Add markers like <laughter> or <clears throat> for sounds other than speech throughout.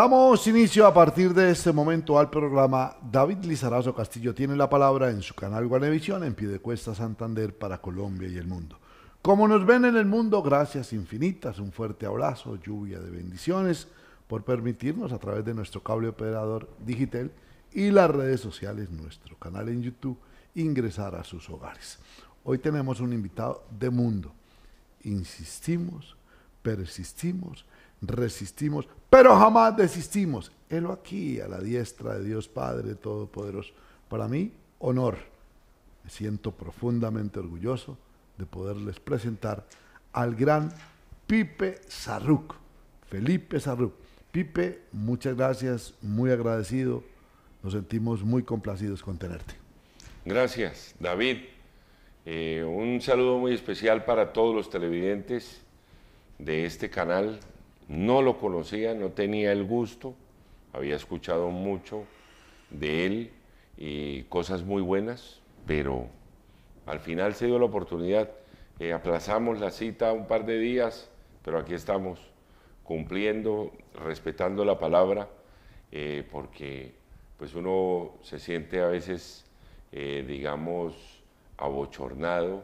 Damos inicio a partir de este momento al programa. David Lizarazo Castillo tiene la palabra en su canal Guanevisión en Piedecuesta Santander para Colombia y el mundo. Como nos ven en el mundo, gracias infinitas, un fuerte abrazo, lluvia de bendiciones por permitirnos a través de nuestro cable operador Digitel y las redes sociales, nuestro canal en YouTube, ingresar a sus hogares. Hoy tenemos un invitado de mundo. Insistimos, persistimos resistimos, pero jamás desistimos. Helo aquí, a la diestra de Dios Padre Todopoderoso. Para mí, honor. Me siento profundamente orgulloso de poderles presentar al gran Pipe Sarruc, Felipe Sarruc. Pipe, muchas gracias, muy agradecido. Nos sentimos muy complacidos con tenerte. Gracias, David. Eh, un saludo muy especial para todos los televidentes de este canal, no lo conocía, no tenía el gusto, había escuchado mucho de él y cosas muy buenas, pero al final se dio la oportunidad. Eh, aplazamos la cita un par de días, pero aquí estamos cumpliendo, respetando la palabra, eh, porque pues uno se siente a veces, eh, digamos, abochornado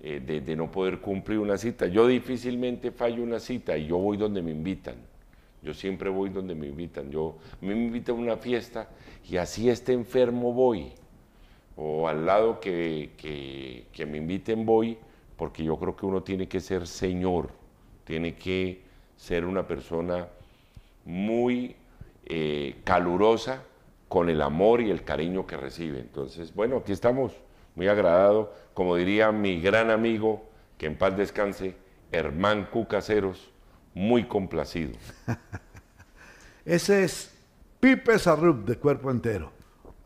eh, de, no poder cumplir una cita. Yo difícilmente fallo una cita y yo voy donde me invitan. Yo siempre voy donde me invitan. Yo me invitan a una fiesta y así este enfermo voy. O al lado que, me inviten voy, porque yo creo que uno tiene que ser señor, tiene que ser una persona muy eh, calurosa con el amor y el cariño que recibe. Entonces, bueno, aquí estamos muy agradado, como diría mi gran amigo, que en paz descanse, Hermán Cucaseros, muy complacido. <laughs> Ese es Pipe Sarrup de cuerpo entero.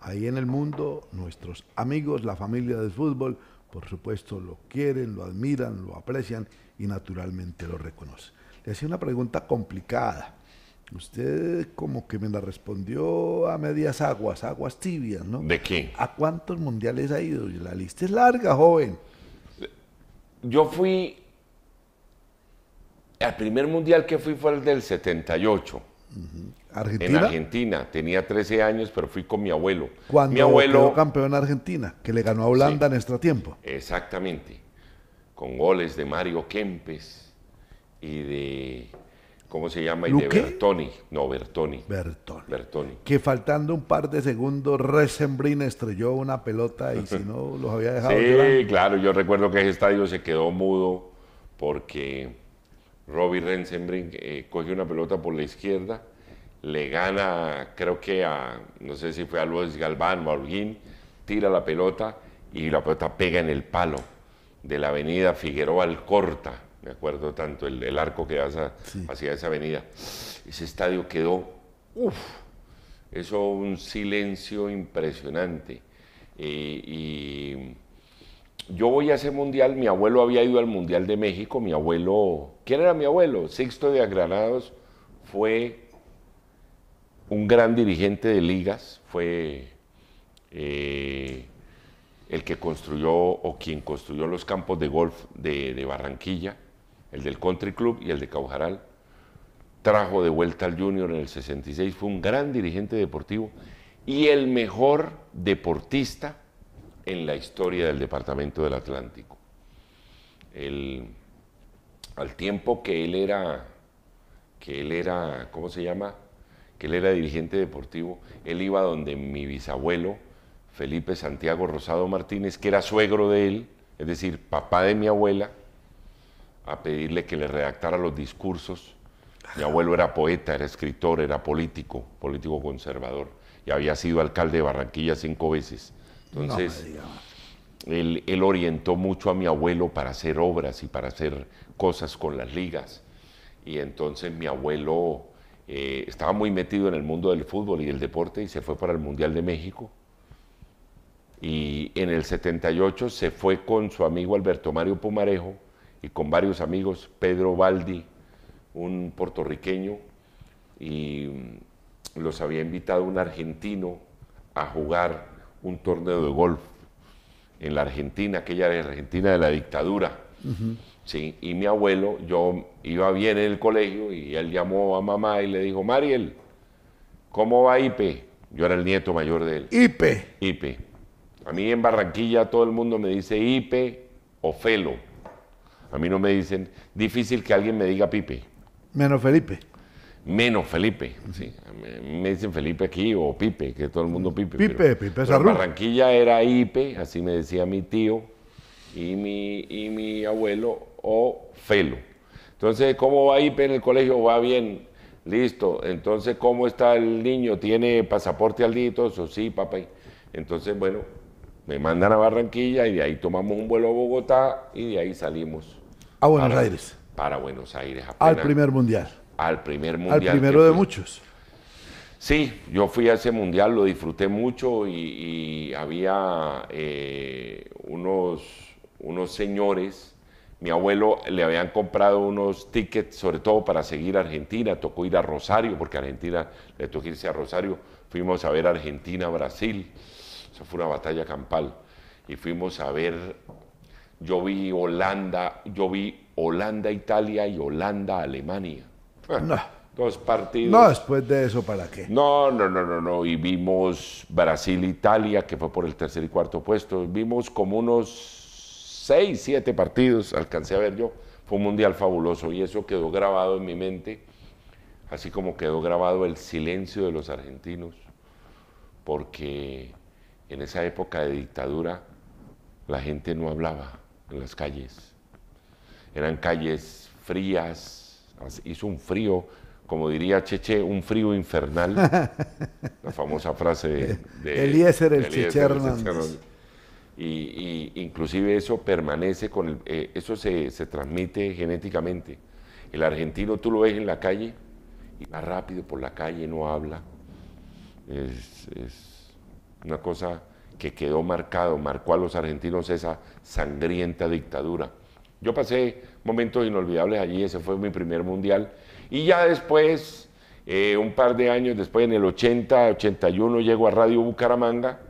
Ahí en el mundo, nuestros amigos, la familia del fútbol, por supuesto, lo quieren, lo admiran, lo aprecian y naturalmente lo reconocen. Le hacía una pregunta complicada Usted como que me la respondió a medias aguas, aguas tibias, ¿no? ¿De qué? ¿A cuántos mundiales ha ido? La lista es larga, joven. Yo fui, el primer mundial que fui fue el del 78. ¿Argentina? En Argentina, tenía 13 años, pero fui con mi abuelo. Cuando mi abuelo campeón Argentina, que le ganó a Holanda en extra tiempo. Exactamente, con goles de Mario Kempes y de ¿Cómo se llama? Y de Bertoni. No, Bertoni. Bertoni. Que faltando un par de segundos, Resembrin estrelló una pelota y si no <laughs> los había dejado. sí, claro, yo recuerdo que ese estadio se quedó mudo porque Robbie Resembrin eh, coge cogió una pelota por la izquierda, le gana, creo que a, no sé si fue a Luis Galván o a tira la pelota y la pelota pega en el palo de la avenida Figueroa Alcorta me acuerdo tanto, el, arco que vas hacia esa avenida. Ese estadio quedó, uff, eso un silencio impresionante. Eh, y yo voy a ese mundial, mi abuelo había ido al Mundial de México, mi abuelo, ¿quién era mi abuelo? Sixto de Agranados fue un gran dirigente de ligas, fue eh, el que construyó o quien construyó los campos de golf de Barranquilla, el del Country Club y el de Caujaral. Trajo de vuelta al Junior en el 66, fue un gran dirigente deportivo y el mejor deportista en la historia del Departamento del Atlántico. al tiempo que él era, que él era, ¿cómo se llama? Que él era dirigente deportivo, él iba donde mi bisabuelo, Felipe Santiago Rosado Martínez, que era suegro de él, es decir, papá de mi abuela, a pedirle que le redactara los discursos. Mi abuelo era poeta, era escritor, era político, político conservador, y había sido alcalde de Barranquilla cinco veces. Entonces, él, orientó mucho a mi abuelo para hacer obras y para hacer cosas con las ligas. Y entonces mi abuelo eh, estaba muy metido en el mundo del fútbol y del deporte y se fue para el Mundial de México. Y en el 78 se fue con su amigo Alberto Mario Pumarejo y con varios amigos, Pedro Baldi, un puertorriqueño, y mm, los había invitado un argentino a jugar un torneo de golf en la Argentina, aquella Argentina de la dictadura. sí, y mi abuelo, yo iba bien en el colegio y él llamó a mamá y le dijo, Mariel, ¿cómo va Ipe? Yo era el nieto mayor de él. Ipe. Ipe. A mí en Barranquilla todo el mundo me dice Ipe o Felo. A mí no me dicen, difícil que alguien me diga Pipe. Menos Felipe. Menos Felipe, sí. Me dicen Felipe aquí o Pipe, que todo el mundo Pipe. Pipe, Pipe Barranquilla era Ipe, así me decía mi tío y mi, y mi abuelo, o Felo. Entonces, ¿cómo va Ipe en el colegio? Va bien, listo. Entonces, ¿cómo está el niño? ¿Tiene pasaporte al día eso? Sí, papá. Entonces, bueno, me mandan a Barranquilla y de ahí tomamos un vuelo a Bogotá y de ahí salimos a Buenos Aires. Para Buenos Aires. al primer mundial. Al primer mundial. Al primero de muchos. Sí, yo fui a ese mundial, lo disfruté mucho y, había eh, unos, unos señores, mi abuelo le habían comprado unos tickets, sobre todo para seguir a Argentina, tocó ir a Rosario, porque Argentina le tocó irse a Rosario, fuimos a ver Argentina-Brasil, eso fue una batalla campal, y fuimos a ver yo vi Holanda, yo vi Holanda-Italia y Holanda-Alemania. No. Dos partidos. No, después de eso, ¿para qué? No, no, no, no, no. Y vimos Brasil-Italia, que fue por el tercer y cuarto puesto. Vimos como unos seis, siete partidos, alcancé a ver yo. Fue un mundial fabuloso y eso quedó grabado en mi mente, así como quedó grabado el silencio de los argentinos, porque en esa época de dictadura la gente no hablaba en las calles. Eran calles frías, hizo un frío, como diría Cheche, un frío infernal. la famosa frase de, <laughs> el Cheche Y, inclusive eso permanece con eh, eso se, transmite genéticamente. El argentino tú lo ves en la calle y más rápido por la calle, no habla. es una cosa que quedó marcado, marcó a los argentinos esa sangrienta dictadura. Yo pasé momentos inolvidables allí, ese fue mi primer mundial. Y ya después, eh, un par de años después, en el 80, 81, llego a Radio Bucaramanga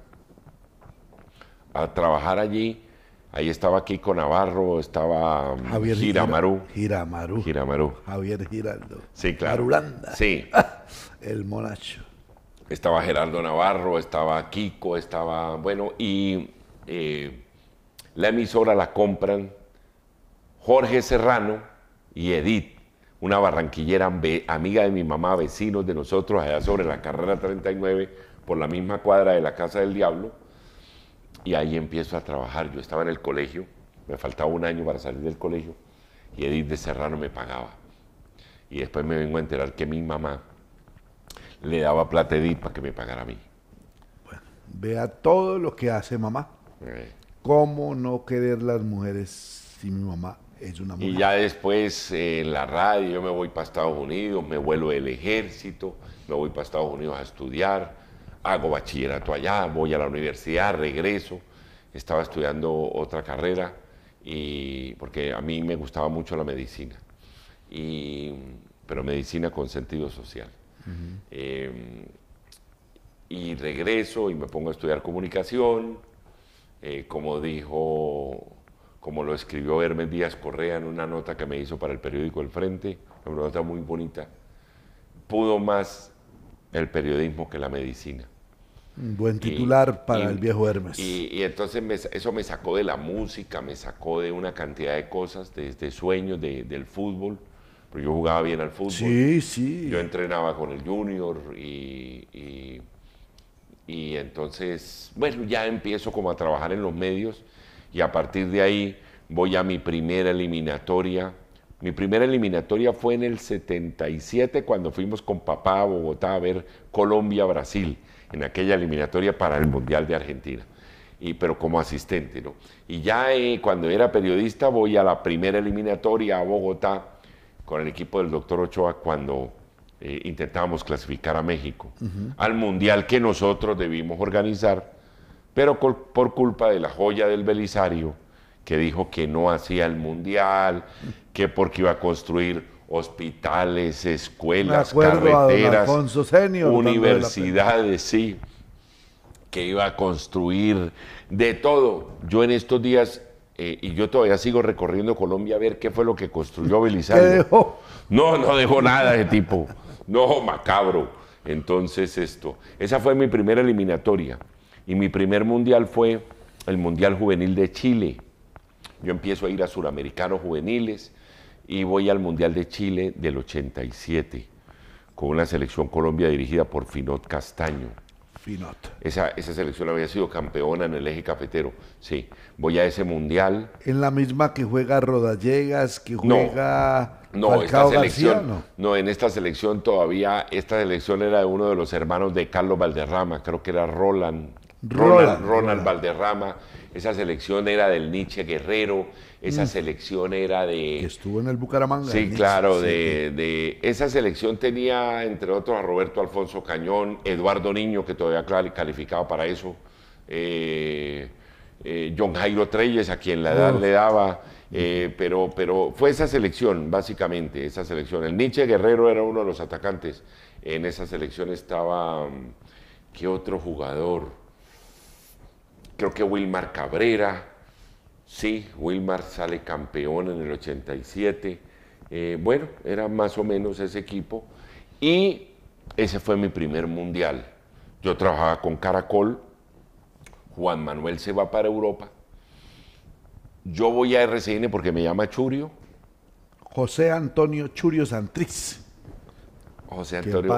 a trabajar allí. Ahí estaba Kiko Navarro, estaba mm, Javier Giramaru. Giramaru. Javier Giraldo. Sí, claro. Sí. <laughs> el monacho estaba Gerardo Navarro, estaba Kiko, estaba, bueno, y eh, la emisora la compran Jorge Serrano y Edith, una barranquillera amiga de mi mamá, vecinos de nosotros, allá sobre la carrera 39, por la misma cuadra de la Casa del Diablo, y ahí empiezo a trabajar. Yo estaba en el colegio, me faltaba un año para salir del colegio, y Edith de Serrano me pagaba. Y después me vengo a enterar que mi mamá le daba plata para que me pagara a mí. Bueno, vea todo lo que hace mamá. Eh. ¿Cómo no querer las mujeres si mi mamá es una mujer? Y ya después en la radio, yo me voy para Estados Unidos, me vuelvo del ejército, me voy para Estados Unidos a estudiar, hago bachillerato allá, voy a la universidad, regreso. Estaba estudiando otra carrera y porque a mí me gustaba mucho la medicina, pero medicina con sentido social. Em, y regreso y me pongo a estudiar comunicación, eh, como dijo, como lo escribió Hermes Díaz Correa en una nota que me hizo para el periódico El Frente, una nota muy bonita, pudo más el periodismo que la medicina. Un buen titular para el viejo Hermes. Y, entonces eso me sacó de la música, me sacó de una cantidad de cosas, de sueños, de, del fútbol. Pero yo jugaba bien al fútbol. Yo entrenaba con el junior y, y, entonces, bueno, ya empiezo como a trabajar en los medios y a partir de ahí voy a mi primera eliminatoria. Mi primera eliminatoria fue en el 77 cuando fuimos con papá a Bogotá a ver Colombia-Brasil, en aquella eliminatoria para el Mundial de Argentina, y, pero como asistente. ¿no? Y ya eh, cuando era periodista voy a la primera eliminatoria a Bogotá con el equipo del doctor Ochoa cuando eh, intentamos intentábamos clasificar a México al mundial que nosotros debimos organizar, pero por culpa de la joya del Belisario, que dijo que no hacía el mundial, que porque iba a construir hospitales, escuelas, carreteras, universidades, sí, que iba a construir de todo. Yo en estos días eh, y yo todavía sigo recorriendo Colombia a ver qué fue lo que construyó Belisario. No, no dejó nada de tipo. No, macabro. Entonces esto, esa fue mi primera eliminatoria. Y mi primer mundial fue el Mundial Juvenil de Chile. Yo empiezo a ir a Suramericanos Juveniles y voy al Mundial de Chile del 87 con una selección Colombia dirigida por Finot Castaño. Esa, selección había sido campeona en el eje cafetero, sí. Voy a ese mundial. ¿En la misma que juega Rodallegas, que juega no, esta selección, ¿no? no, en esta selección todavía, esta selección era de uno de los hermanos de Carlos Valderrama, creo que era Roland, Ronald, Valderrama, esa selección era del Nietzsche Guerrero, esa mm. selección era de... Que estuvo en el Bucaramanga. Sí, claro, De, esa selección tenía, entre otros, a Roberto Alfonso Cañón, Eduardo Niño, que todavía calificaba para eso, eh, eh, John Jairo Treyes, a quien la edad le daba, eh, pero, pero fue esa selección, básicamente, esa selección. El Nietzsche Guerrero era uno de los atacantes. En esa selección estaba... Mm, ¿Qué otro jugador? creo que Wilmar Cabrera, sí, Wilmar sale campeón en el 87. Eh, bueno, era más o menos ese equipo. Y ese fue mi primer mundial. Yo trabajaba con Caracol, Juan Manuel se va para Europa. Yo voy a RCN porque me llama Churio. José Antonio Churio Santriz. José Antonio,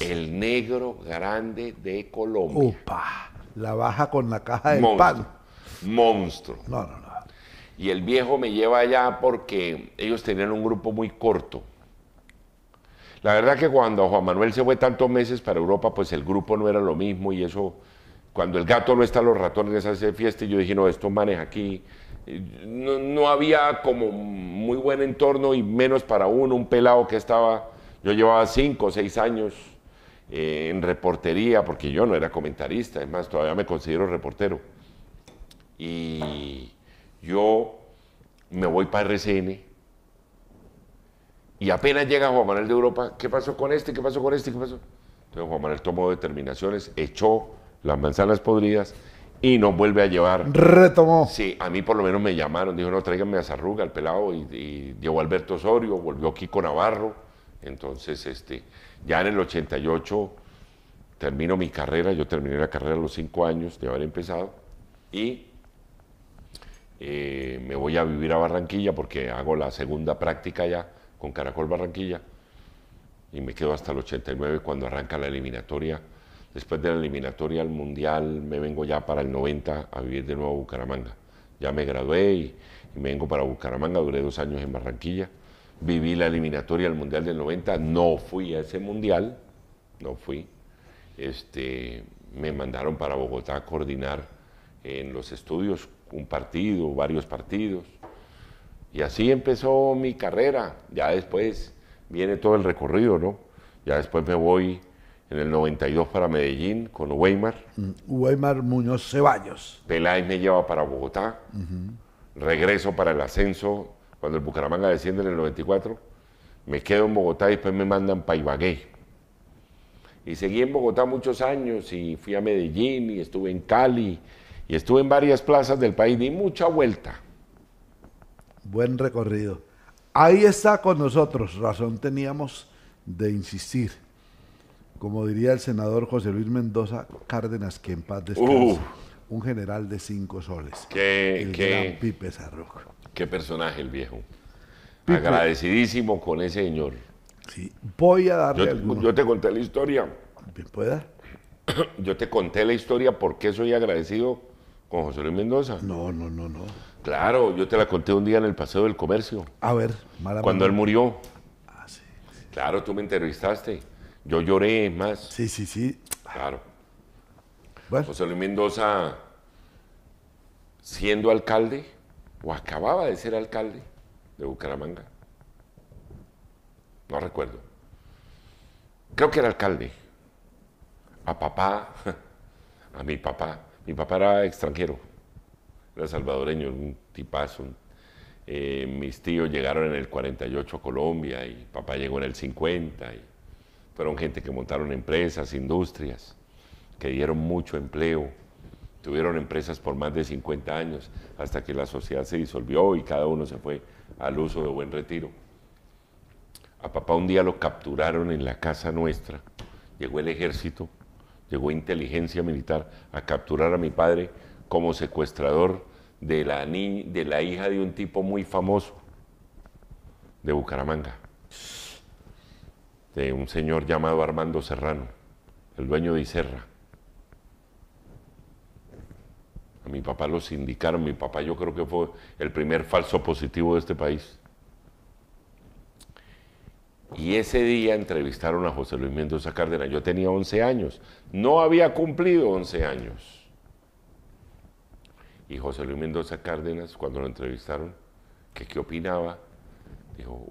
el negro grande de Colombia. Opa la baja con la caja de pan. Monstruo. No, no, no. Y el viejo me lleva allá porque ellos tenían un grupo muy corto. La verdad que cuando Juan Manuel se fue tantos meses para Europa, pues el grupo no era lo mismo y eso, cuando el gato no está, los ratones hacen fiesta y yo dije, no, esto maneja aquí, no, no, había como muy buen entorno y menos para uno, un pelado que estaba, yo llevaba cinco o seis años eh, en reportería, porque yo no era comentarista, es más, todavía me considero reportero. Y yo me voy para RCN y apenas llega Juan Manuel de Europa, ¿qué pasó con este? ¿Qué pasó con este? ¿Qué pasó? Entonces Juan Manuel tomó determinaciones, echó las manzanas podridas y nos vuelve a llevar. Retomó. Sí, a mí por lo menos me llamaron, dijo, no, tráiganme a Zarruga, al pelado, y, y, llegó Alberto Osorio, volvió Kiko Navarro, entonces este... Ya en el 88 termino mi carrera, yo terminé la carrera a los cinco años de haber empezado y eh, me voy a vivir a Barranquilla porque hago la segunda práctica ya con Caracol Barranquilla y me quedo hasta el 89 cuando arranca la eliminatoria. Después de la eliminatoria al Mundial me vengo ya para el 90 a vivir de nuevo a Bucaramanga. Ya me gradué y, y me vengo para Bucaramanga, duré dos años en Barranquilla viví la eliminatoria al Mundial del 90, no fui a ese Mundial, no fui. Este, me mandaron para Bogotá a coordinar en los estudios un partido, varios partidos. Y así empezó mi carrera. Ya después viene todo el recorrido, ¿no? Ya después me voy en el 92 para Medellín con Weimar. Mm, Weimar Muñoz Ceballos. Peláez me lleva para Bogotá. Regreso para el ascenso cuando el Bucaramanga desciende en el 94, me quedo en Bogotá y después me mandan para Ibagué. Y seguí en Bogotá muchos años y fui a Medellín y estuve en Cali y estuve en varias plazas del país, di mucha vuelta. Buen recorrido. Ahí está con nosotros, razón teníamos de insistir. Como diría el senador José Luis Mendoza Cárdenas, que en paz descanse, uh. un general de cinco soles. Que, el gran Qué personaje el viejo. Agradecidísimo con ese señor. Sí, voy a darle. Yo, yo te conté la historia. ¿Me puede <clears throat> Yo te conté la historia porque soy agradecido con José Luis Mendoza. No, no, no, no. Claro, yo te la conté un día en el Paseo del Comercio. A ver, mala Cuando él murió. Ah, sí, Claro, tú me entrevistaste. Yo lloré más. Sí, sí, sí. Claro. José Luis Mendoza, siendo alcalde, o acababa de ser alcalde de Bucaramanga. No recuerdo. Creo que era alcalde. A papá, <laughs> a mi papá. Mi papá era extranjero, era salvadoreño, un tipazo. Eh, mis tíos llegaron en el 48 a Colombia y papá llegó en el 50. Y fueron gente que montaron empresas, industrias, que dieron mucho empleo Tuvieron empresas por más de 50 años hasta que la sociedad se disolvió y cada uno se fue al uso de buen retiro. A papá un día lo capturaron en la casa nuestra. Llegó el ejército, llegó inteligencia militar a capturar a mi padre como secuestrador de la, de la hija de un tipo muy famoso de Bucaramanga, de un señor llamado Armando Serrano, el dueño de Icerra. mi papá lo sindicaron. Mi papá yo creo que fue el primer falso positivo de este país. Y ese día entrevistaron a José Luis Mendoza Cárdenas. Yo tenía 11 años. No había cumplido 11 años. Y José Luis Mendoza Cárdenas, cuando lo entrevistaron, que qué opinaba, dijo,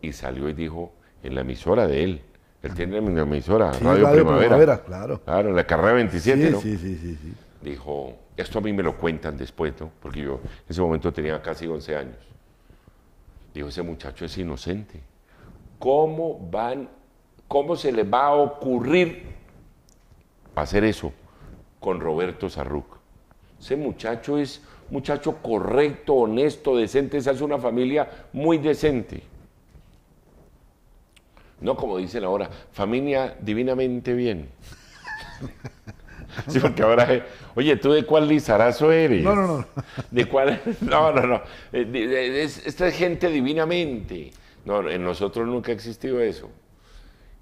y salió y dijo, en la emisora de él, él tiene una emisora, No Radio, Primavera. claro. Claro, la carrera 27, ¿no? Sí, sí, sí, sí dijo, esto a mí me lo cuentan después, Porque yo en ese momento tenía casi 11 años. Dijo, ese muchacho es inocente. ¿Cómo van, cómo se le va a ocurrir hacer eso con Roberto Sarruc? Ese muchacho es muchacho correcto, honesto, decente, esa es una familia muy decente. No como dicen ahora, familia divinamente bien. <laughs> <laughs> Sí, porque ahora, oye, ¿tú de cuál lizarazo eres? No, no, no. ¿De cuál? <laughs> No, no, no. Eh, esta es gente divinamente. No, en nosotros nunca ha existido eso.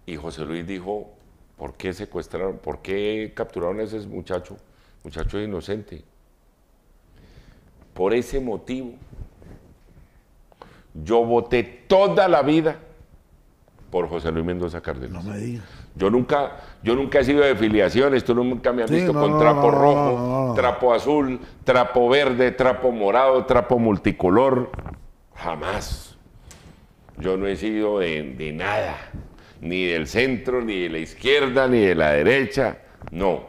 Y José Luis dijo, ¿por qué secuestraron, por qué capturaron a ese muchacho? Muchacho inocente. Por ese motivo, yo voté toda la vida por José Luis Mendoza Cárdenas. No me digas. Yo nunca, yo nunca he sido de filiaciones, tú nunca me has visto con trapo rojo, trapo azul, trapo verde, trapo morado, trapo multicolor. Jamás. Yo no he sido de, nada, ni del centro, ni de la izquierda, ni de la derecha. No.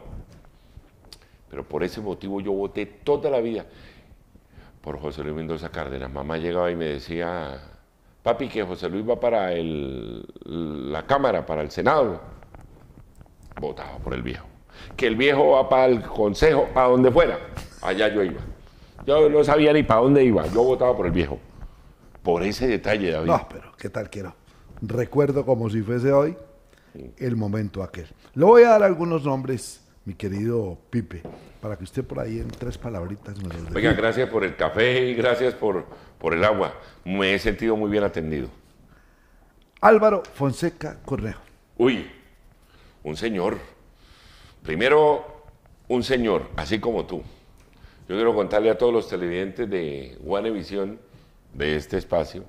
Pero por ese motivo yo voté toda la vida por José Luis Mendoza Cárdenas. Mamá llegaba y me decía, papi, que José Luis va para la Cámara, para el Senado votaba por el viejo. Que el viejo va para el consejo, a donde fuera, allá yo iba. Yo no sabía ni para dónde iba, yo votaba por el viejo. Por ese detalle, David. No, pero ¿qué tal quiero? Recuerdo como si fuese hoy el momento aquel. Le voy a dar algunos nombres, mi querido Pipe, para que usted por ahí en tres palabritas me Oiga, gracias por el café y gracias por, por el agua. Me he sentido muy bien atendido. Álvaro Fonseca Correo Uy, un señor. Primero, un señor, así como tú. Yo quiero contarle a todos los televidentes de Emisión, de este espacio,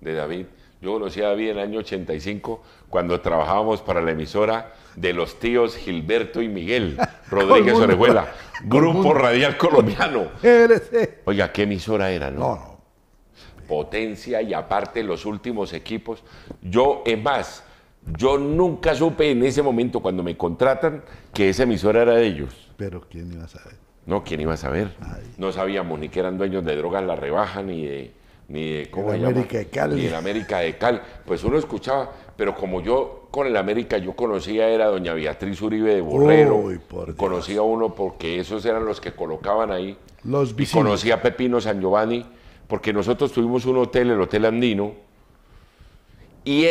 de David. Yo conocí a David en el año 85 cuando trabajábamos para la emisora de los tíos Gilberto y Miguel <laughs> Rodríguez Orejuela, Grupo Radial Colombiano. <laughs> Eh. Oiga, ¿qué emisora era, no? Potencia y aparte los últimos equipos. Yo, es más, yo nunca supe en ese momento cuando me contratan que esa emisora era de ellos. Pero ¿quién iba a saber? No, ¿quién iba a saber? No sabíamos ni que eran dueños de drogas La Rebaja, ni de, ni de ¿cómo América de Cal. América de Cal. Pues uno escuchaba, pero como yo con el América yo conocía era doña Beatriz Uribe de Borrero. y por conocía a uno porque esos eran los que colocaban ahí. Los conocía a Pepino San Giovanni, porque nosotros tuvimos un hotel, el Hotel Andino, y a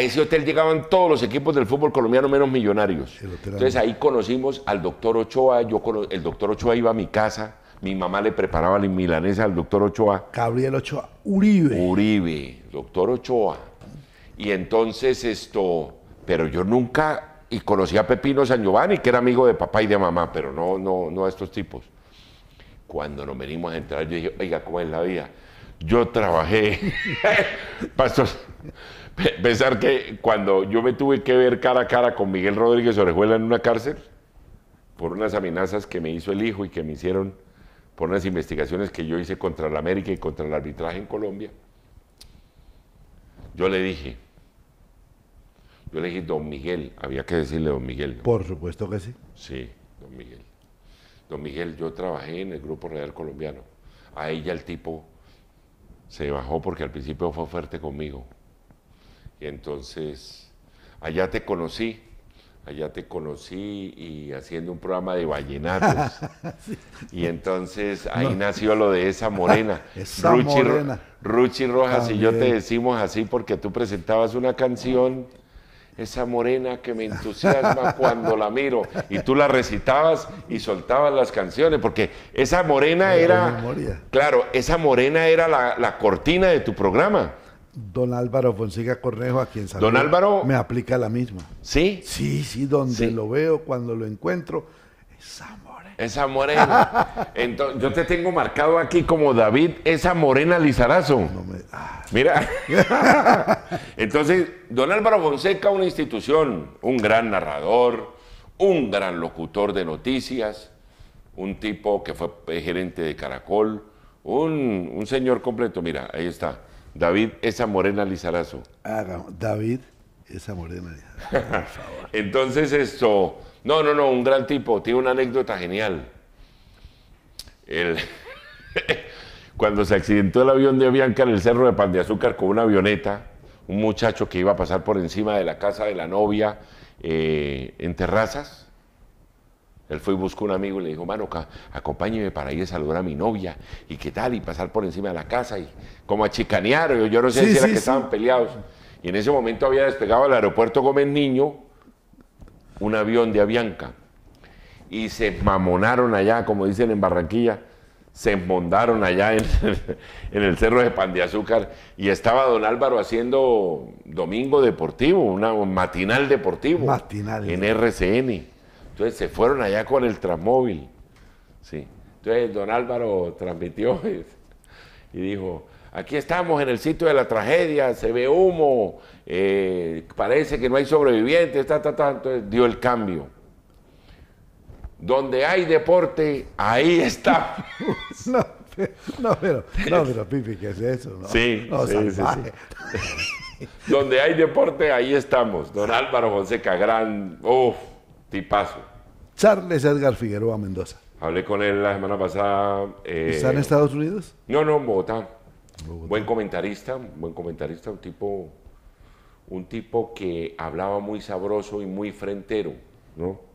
ese hotel llegaban todos los equipos del fútbol colombiano menos millonarios. Entonces ahí conocimos al doctor Ochoa, yo el doctor Ochoa iba a mi casa, mi mamá le preparaba la milanesa al doctor Ochoa. Gabriel Ochoa, Uribe. Uribe, doctor Ochoa. Y entonces esto, pero yo nunca, y conocí a Pepino San Giovanni, que era amigo de papá y de mamá, pero no, no, no a estos tipos. Cuando nos venimos a entrar, yo dije, oiga, ¿cómo es la vida? Yo trabajé, <laughs> pastor. Pensar que cuando yo me tuve que ver cara a cara con Miguel Rodríguez Orejuela en una cárcel, por unas amenazas que me hizo el hijo y que me hicieron por unas investigaciones que yo hice contra la América y contra el arbitraje en Colombia, yo le dije, yo le dije, don Miguel, había que decirle don Miguel. Por supuesto que sí. Sí, don Miguel. Don Miguel, yo trabajé en el Grupo Real Colombiano. A ella el tipo se bajó porque al principio fue fuerte conmigo. Y entonces, allá te conocí, allá te conocí y haciendo un programa de vallenatos. <laughs> Y entonces ahí nació lo de esa <laughs> morena. Ruchi, morena. Ruchi Rojas y yo te decimos así porque tú presentabas una canción esa morena que me entusiasma <laughs> cuando la miro. Y tú la recitabas y soltabas las canciones, porque esa morena era... Claro, esa morena era la, cortina de tu programa don Álvaro Fonseca Cornejo, a quien don Álvaro me aplica la misma. ¿Sí? Sí, sí, donde lo veo, cuando lo encuentro, esa morena. Esa morena. <laughs> Entonces, yo te tengo marcado aquí como David, esa morena Lizarazo. Ah. Mira. <laughs> Entonces, don Álvaro Fonseca, una institución, un gran narrador, un gran locutor de noticias, un tipo que fue eh, gerente de Caracol, un señor completo, mira, ahí está. David Esa Morena Lizarazo. Ah, David Esa Morena Lizarazo. Por <laughs> favor. Entonces, esto. No, no, no, un gran tipo. Tiene una anécdota genial. <laughs> Cuando se accidentó el avión de Bianca en el cerro de Pan de Azúcar con una avioneta, un muchacho que iba a pasar por encima de la casa de la novia eh, en terrazas, él fue y buscó a un amigo y le dijo, mano, acompáñeme para ir a saludar a mi novia y qué tal, y pasar por encima de la casa y como a chicanear, yo, no sé si era que estaban peleados. Y en ese momento había despegado al aeropuerto Gómez Niño un avión de Avianca y se mamonaron allá, como dicen en Barranquilla, se mondaron allá en, <laughs> el cerro de Pan de Azúcar y estaba don Álvaro haciendo Domingo Deportivo, una, un matinal deportivo en RCN. Entonces se fueron allá con el tramóvil. Entonces don Álvaro transmitió <laughs> y dijo, aquí estamos en el sitio de la tragedia, se ve humo, eh, parece que no hay sobrevivientes, está, Entonces dio el cambio. Donde hay deporte, ahí <laughs> está. <laughs> no, pero, no, pero Pipi, ¿qué es eso? sí, sí, sí, Donde hay deporte, ahí estamos. Don Álvaro Fonseca, gran. uff Tipazo. Charles Edgar Figueroa Mendoza. Hablé con él la semana pasada. Eh, ¿Está en Estados Unidos? No, no, en Bogotá. Buen comentarista, buen comentarista, un tipo, un tipo que hablaba muy sabroso y muy frentero, ¿no?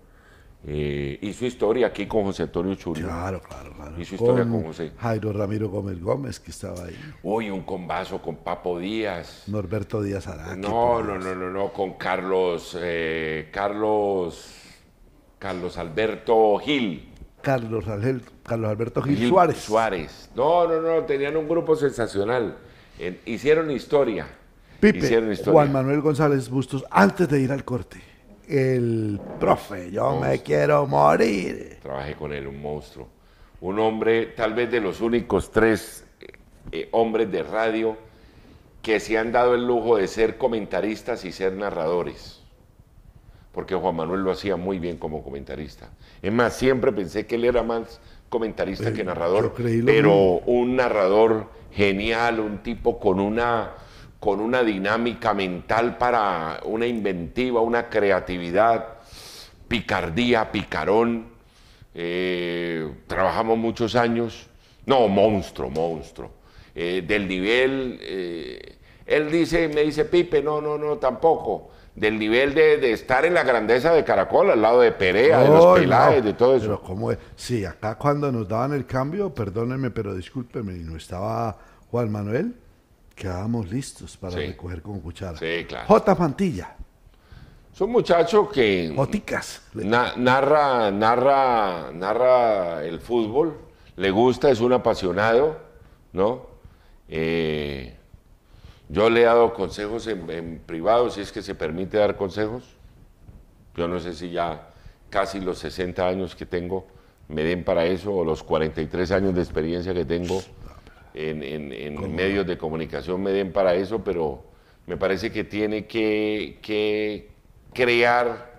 y eh, su historia aquí con José Antonio Churio. Claro, claro, claro. Y su historia con, José. Jairo Ramiro Gómez Gómez, que estaba ahí. Uy, un combazo con Papo Díaz. Norberto Díaz Araque. No, no, pues. no, no, no, con Carlos, eh, Carlos Carlos Alberto Gil. Carlos, Alberto, Carlos Alberto Gil, Suárez. Suárez. No, no, no, tenían un grupo sensacional. hicieron historia. hicieron historia. Juan Manuel González Bustos, antes de ir al corte, el profe, yo me quiero morir. Trabajé con él, un monstruo. Un hombre, tal vez de los únicos tres eh, eh, hombres de radio que se han dado el lujo de ser comentaristas y ser narradores porque Juan Manuel lo hacía muy bien como comentarista. Es más, siempre pensé que él era más comentarista que eh, narrador, pero un narrador genial, un tipo con una, con una dinámica mental para una inventiva, una creatividad, picardía, picarón. Eh, trabajamos muchos años. No, monstruo, monstruo. Eh, del nivel, él dice, me dice, Pipe, no, no, no, tampoco del nivel de, estar en la grandeza de Caracol, al lado de Perea, de los pilares, de todo eso. cómo Sí, acá cuando nos daban el cambio, perdónenme, pero discúlpeme no estaba Juan Manuel, quedábamos listos para recoger con cuchara. Sí, claro. J. Mantilla. Es un muchacho que... Oticas. narra, narra, narra el fútbol, le gusta, es un apasionado, ¿no? Eh, yo le he dado consejos en, privado, si es que se permite dar consejos. Yo no sé si ya casi los 60 años que tengo me den para eso o los 43 años de experiencia que tengo en, medios de comunicación me den para eso, pero me parece que tiene que, crear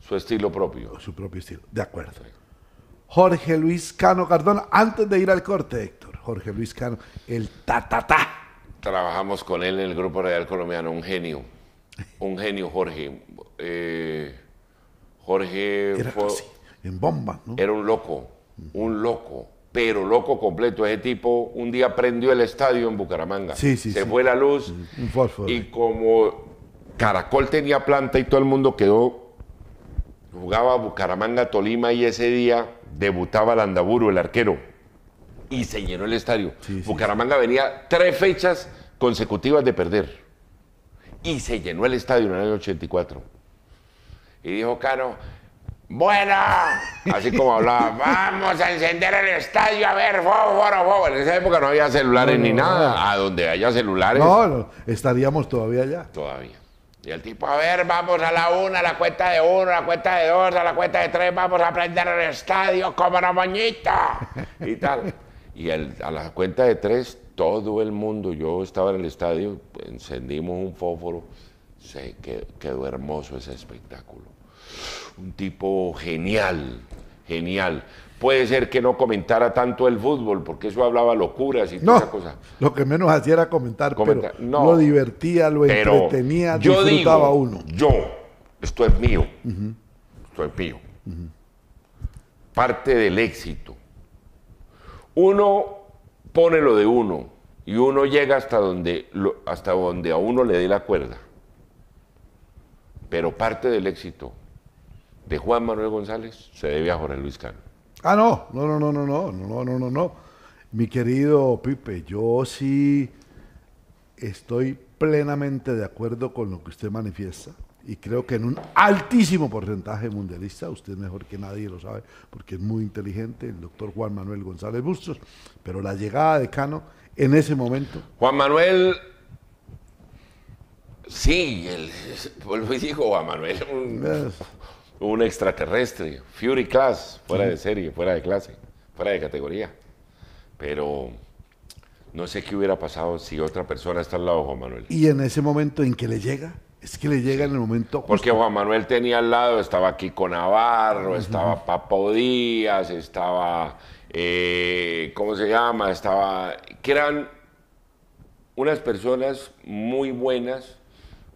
su estilo propio. Su propio estilo, de acuerdo. Jorge Luis Cano Cardona, antes de ir al corte, Héctor, Jorge Luis Cano, el ta -ta -ta trabajamos con él en el Grupo Real Colombiano, un genio, un genio Jorge. Eh, Jorge en bomba, ¿no? Era un loco, un loco, pero loco completo. Ese tipo un día prendió el estadio en Bucaramanga, se fue la luz y como Caracol tenía planta y todo el mundo quedó, jugaba Bucaramanga, Tolima y ese día debutaba Landaburu, el arquero y se llenó el estadio. Bucaramanga venía tres fechas consecutivas de perder y se llenó el estadio en el año 84. Y dijo Caro bueno, así como hablaba, <laughs> vamos a encender el estadio, a ver, fósforo, fósforo. En esa época no había celulares ni nada, a donde haya celulares. No, estaríamos todavía allá. Todavía. Y el tipo, a ver, vamos a la una, a la cuenta de uno, a la cuenta de dos, a la cuenta de tres, vamos a prender el estadio como una moñita. <laughs> Y tal. Y a la cuenta de tres, todo el mundo, yo estaba en el estadio, encendimos un fósforo, se quedó, quedó hermoso ese espectáculo. Un tipo genial, genial. Puede ser que no comentara tanto el fútbol, porque eso hablaba locuras y toda esa cosa. Lo que menos hacía era comentar, pero lo divertía, lo entretenía, yo disfrutaba uno. Yo, esto es mío, esto es mío. Parte del éxito uno pone lo de uno y uno llega hasta donde, hasta donde a uno le dé la cuerda. Pero parte del éxito de Juan Manuel González se debe a Jorge Luis Cano. Ah, no, no, no, no, no, no, no, no, no, no. Mi querido Pipe, yo sí estoy plenamente de acuerdo con lo que usted manifiesta y creo que en un altísimo porcentaje mundialista, usted mejor que nadie lo sabe, porque es muy inteligente, el doctor Juan Manuel González Bustos, pero la llegada de Cano en ese momento. Juan Manuel, sí, el, el Juan Manuel, un, extraterrestre, Fury Class, fuera de serie, fuera de clase, fuera de categoría, pero... No sé qué hubiera pasado si otra persona está al lado de Juan Manuel. Y en ese momento en que le llega, es que le llega en el momento Porque Juan Manuel tenía al lado, estaba Kiko Navarro, estaba Papo Díaz, estaba, eh, ¿cómo se llama? Estaba, que eran unas personas muy buenas,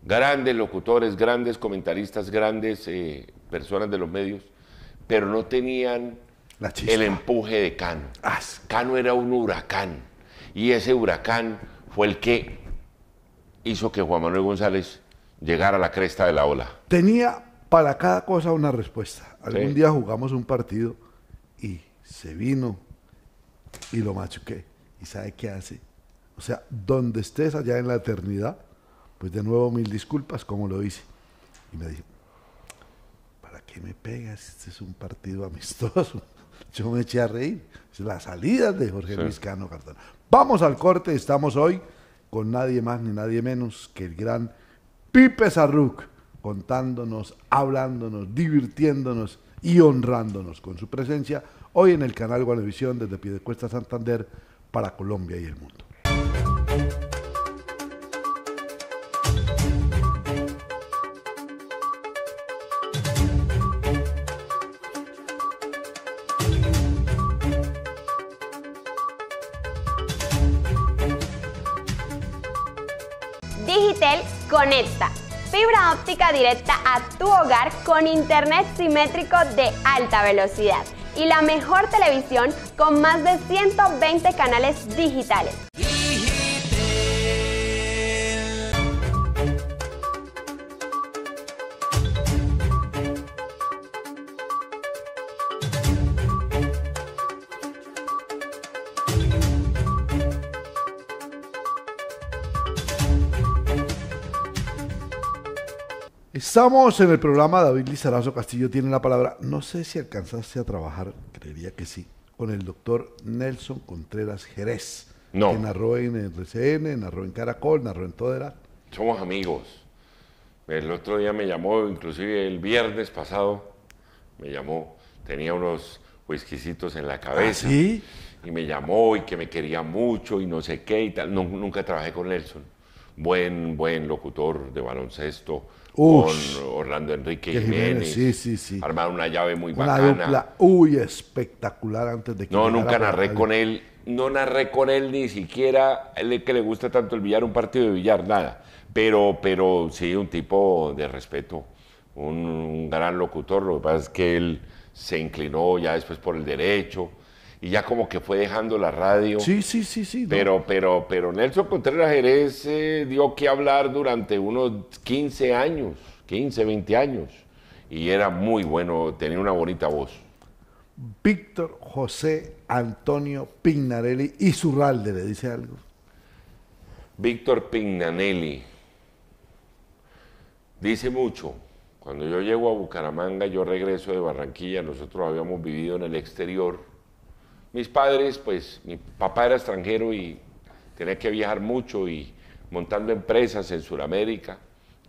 grandes locutores, grandes comentaristas, grandes eh, personas de los medios, pero no tenían el empuje de Cano. Cano era un huracán y ese huracán fue el que hizo que Juan Manuel González llegar a la cresta de la ola? Tenía para cada cosa una respuesta. Algún día jugamos un partido y se vino y lo machuqué. ¿Y sabe qué hace? O sea, donde estés allá en la eternidad, pues de nuevo mil disculpas, como lo hice. Y me dijo, ¿para qué me pegas? Este es un partido amistoso. <laughs> Yo me eché a reír. Es la salida de Jorge Vizcano Cardona. Vamos al corte, estamos hoy con nadie más ni nadie menos que el gran Pipe Sarruc, contándonos, hablándonos, divirtiéndonos y honrándonos con su presencia hoy en el canal Guanevisión desde Piedecuesta Santander para Colombia y el mundo. directa a tu hogar con internet simétrico de alta velocidad y la mejor televisión con más de 120 canales digitales. Estamos en el programa. David Lizarazo Castillo tiene la palabra. No sé si alcanzaste a trabajar, creería que sí, con el doctor Nelson Contreras Jerez. No. Que narró en RCN, narró en Caracol, narró en Todera. Somos amigos. El otro día me llamó, inclusive el viernes pasado, me llamó. Tenía unos whiskycitos en la ¿Ah, cabeza. sí? Y me llamó y que me quería mucho y no sé qué y tal. nunca trabajé con Nelson. Buen, buen locutor de baloncesto con Orlando Enrique Jiménez. Sí, sí, sí. una llave muy una bacana. Dupla, uy, espectacular antes de que. No, nunca narré con él. No narré con él ni siquiera él que le gusta tanto el billar, un partido de billar, nada. Pero, pero sí, un tipo de respeto, un gran locutor. Lo que pasa es que él se inclinó ya después por el derecho y ya como que fue dejando la radio. Sí, sí, sí, sí. Pero, pero, pero Nelson Contreras Jerez eh, dio que hablar durante unos 15 años, 15, 20 años. Y era muy bueno, tenía una bonita voz. Víctor José Antonio Pignarelli y Zurralde, ¿le dice algo? Víctor Pignanelli dice mucho. Cuando yo llego a Bucaramanga, yo regreso de Barranquilla, nosotros habíamos vivido en el exterior mis padres, pues mi papá era extranjero y tenía que viajar mucho y montando empresas en Sudamérica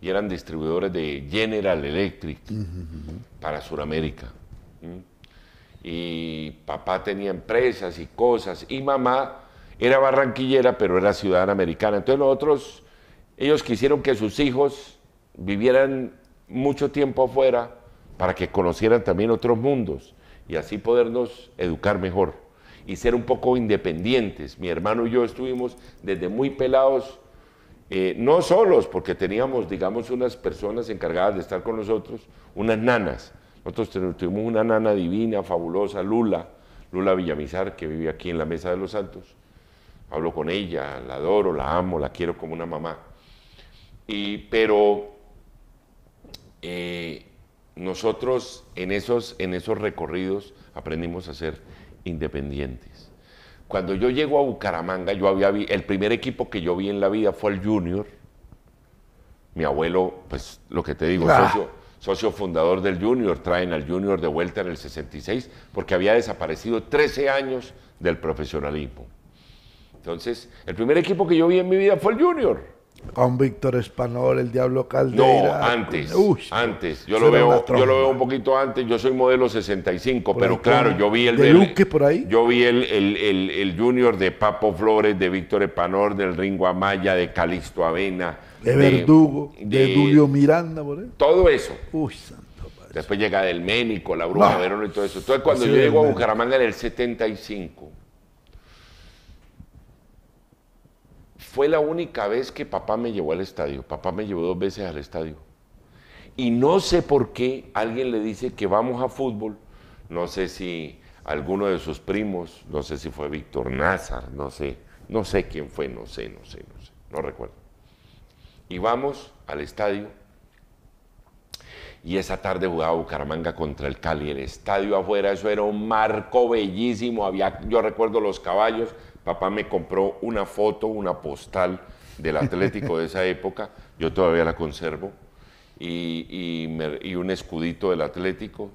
y eran distribuidores de General Electric para Sudamérica. Y papá tenía empresas y cosas y mamá era barranquillera pero era ciudadana americana. Entonces nosotros, ellos quisieron que sus hijos vivieran mucho tiempo afuera para que conocieran también otros mundos y así podernos educar mejor y ser un poco independientes. Mi hermano y yo estuvimos desde muy pelados, eh, no solos, porque teníamos, digamos, unas personas encargadas de estar con nosotros, unas nanas. Nosotros tuvimos una nana divina, fabulosa, Lula, Lula Villamizar, que vive aquí en la Mesa de los Santos. Hablo con ella, la adoro, la amo, la quiero como una mamá. pero eh, nosotros en esos, en esos recorridos aprendimos a ser independientes. Cuando yo llego a Bucaramanga, yo había el primer equipo que yo vi en la vida fue el Junior. Mi abuelo, pues lo que te digo, socio, ah. socio fundador del Junior, traen al Junior de vuelta en el 66 porque había desaparecido 13 años del profesionalismo. Entonces, el primer equipo que yo vi en mi vida fue el Junior con Víctor Espanol, el Diablo Caldeira. No, antes, antes. Yo lo, veo, yo lo veo un poquito antes. Yo soy modelo 65, pero claro, yo vi el... por ahí? Yo vi el, el, Junior de Papo Flores, de Víctor Espanol, del Ringo Amaya, de Calixto Avena. De, Verdugo, de, Julio Miranda, por Todo eso. Uy, santo Después llega Del Ménico, La Bruja Verón y todo eso. Entonces, cuando yo llego a Bucaramanga en el 75 Fue la única vez que papá me llevó al estadio. Papá me llevó dos veces al estadio. Y no sé por qué alguien le dice que vamos a fútbol. No sé si alguno de sus primos, no sé si fue Víctor Nazar, no sé, no sé quién fue, no sé, no sé, no sé, no recuerdo. Y vamos al estadio. Y esa tarde jugaba Bucaramanga contra el Cali. El estadio afuera, eso era un marco bellísimo. Había, yo recuerdo los caballos, Papá me compró una foto, una postal del Atlético de esa época, yo todavía la conservo, y, un escudito del Atlético.